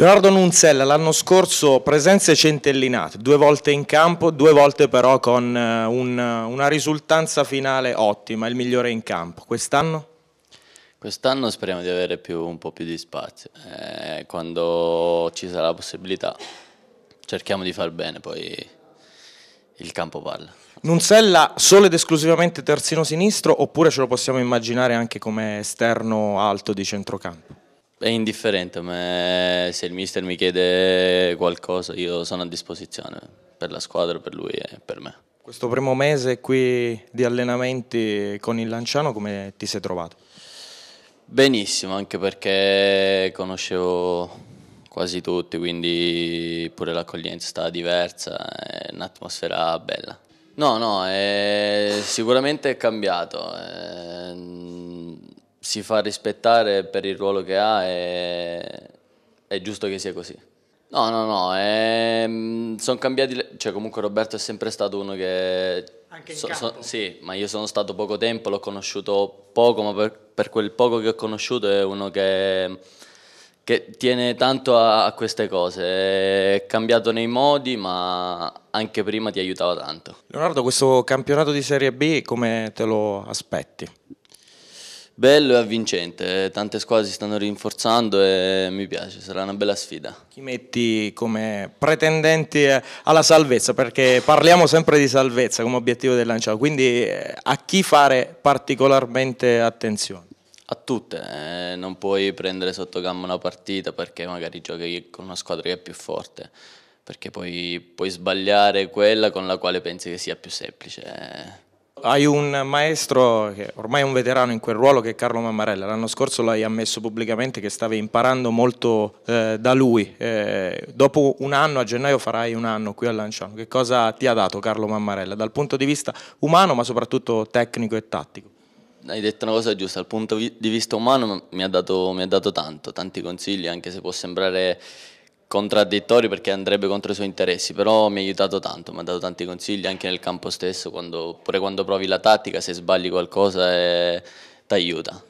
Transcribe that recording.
Leonardo Nunzella l'anno scorso presenze centellinate, due volte in campo, due volte però con eh, un, una risultanza finale ottima, il migliore in campo. Quest'anno? Quest'anno speriamo di avere più, un po' più di spazio, eh, quando ci sarà la possibilità cerchiamo di far bene, poi il campo parla. Nunzella solo ed esclusivamente terzino sinistro oppure ce lo possiamo immaginare anche come esterno alto di centrocampo? È indifferente ma se il mister mi chiede qualcosa io sono a disposizione per la squadra, per lui e per me. Questo primo mese qui di allenamenti con il Lanciano come ti sei trovato? Benissimo, anche perché conoscevo quasi tutti, quindi pure l'accoglienza è stata diversa, è un'atmosfera bella. No, no, è sicuramente è cambiato. È si fa rispettare per il ruolo che ha e è giusto che sia così. No, no, no, ehm, mm, sono cambiati, le... cioè comunque Roberto è sempre stato uno che... Anche in so, so, Sì, ma io sono stato poco tempo, l'ho conosciuto poco, ma per, per, quel poco che ho conosciuto è uno che, che tiene tanto a, a, queste cose, è cambiato nei modi, ma anche prima ti aiutava tanto. Leonardo, questo campionato di Serie B come te lo aspetti? bello e avvincente, eh. tante squadre si stanno rinforzando e mi piace, sarà una bella sfida. Chi metti come pretendenti eh, alla salvezza? Perché parliamo sempre di salvezza come obiettivo del lanciato, quindi eh, a chi fare particolarmente attenzione? A tutte, non puoi prendere sotto gamba una partita perché magari giochi con una squadra che è più forte, perché poi puoi sbagliare quella con la quale pensi che sia più semplice. Hai un maestro che ormai è un veterano in quel ruolo che è Carlo Mammarella, l'anno scorso l'hai ammesso pubblicamente che stavi imparando molto eh, da lui, eh, dopo un anno, a gennaio farai un anno qui a Lanciano, che cosa ti ha dato Carlo Mammarella dal punto di vista umano ma soprattutto tecnico e tattico? Hai detto una cosa giusta, dal punto di vista umano mi ha dato, mi ha dato tanto, tanti consigli anche se può sembrare contraddittorio perché andrebbe contro i suoi interessi, però mi ha aiutato tanto, mi ha dato tanti consigli anche nel campo stesso, quando, pure quando provi la tattica, se sbagli qualcosa eh, ti aiuta.